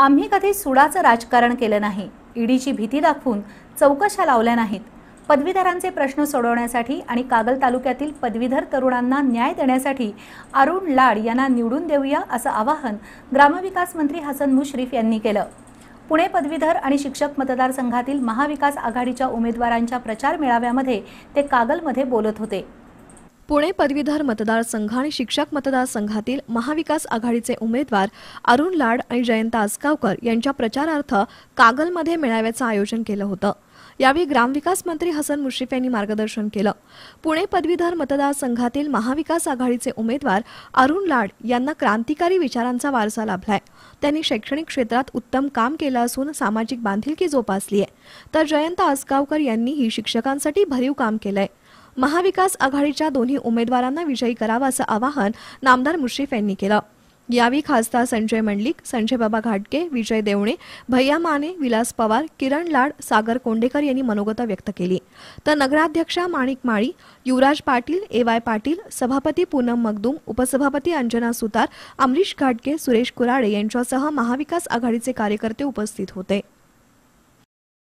आम्ही कधी सुडाचं राजकारण केलं नाही ईडीची भीती दाखवून चौकशा लावल्या नाहीत पदवीधरांचे प्रश्न सोडवण्यासाठी आणि कागल तालुक्यातील पदवीधर तरुणांना न्याय देण्यासाठी अरुण लाड यांना निवडून देऊया असं आवाहन ग्रामविकास मंत्री हसन मुश्रीफ यांनी केलं पुणे पदवीधर आणि शिक्षक मतदारसंघातील महाविकास आघाडीच्या उमेदवारांच्या प्रचार मेळाव्यामध्ये ते कागलमध्ये बोलत होते पुणे पदवीधर मतदारसंघ आणि शिक्षक मतदारसंघातील महाविकास आघाडीचे उमेदवार अरुण लाड आणि जयंत आसगावकर यांच्या प्रचारार्थ कागलमध्ये मेळाव्याचं आयोजन केलं होतं यावेळी ग्रामविकास मंत्री हसन मुश्रीफ यांनी मार्गदर्शन केलं पुणे पदवीधर मतदारसंघातील महाविकास आघाडीचे उमेदवार अरुण लाड यांना क्रांतिकारी विचारांचा वारसा लाभलाय त्यांनी शैक्षणिक क्षेत्रात उत्तम काम केलं असून सामाजिक बांधिलकी जोपासली आहे तर जयंत आसगावकर यांनीही शिक्षकांसाठी भरीव काम केलंय महाविकास आघाडीच्या दोन्ही उमेदवारांना विजयी करावा असं आवाहन नामदार मुश्रीफ यांनी केलं यावेळी खासदार संजय मंडलिक संजय बाबा घाटके विजय देवणे भैया माने विलास पवार किरण लाड सागर कोंडेकर यांनी मनोगता व्यक्त केली तर नगराध्यक्षा माणिक माळी युवराज पाटील ए वाय पाटील सभापती पूनम मगदूम उपसभापती अंजना सुतार अमरीश घाटके सुरेश कुराडे यांच्यासह महाविकास आघाडीचे कार्यकर्ते उपस्थित होते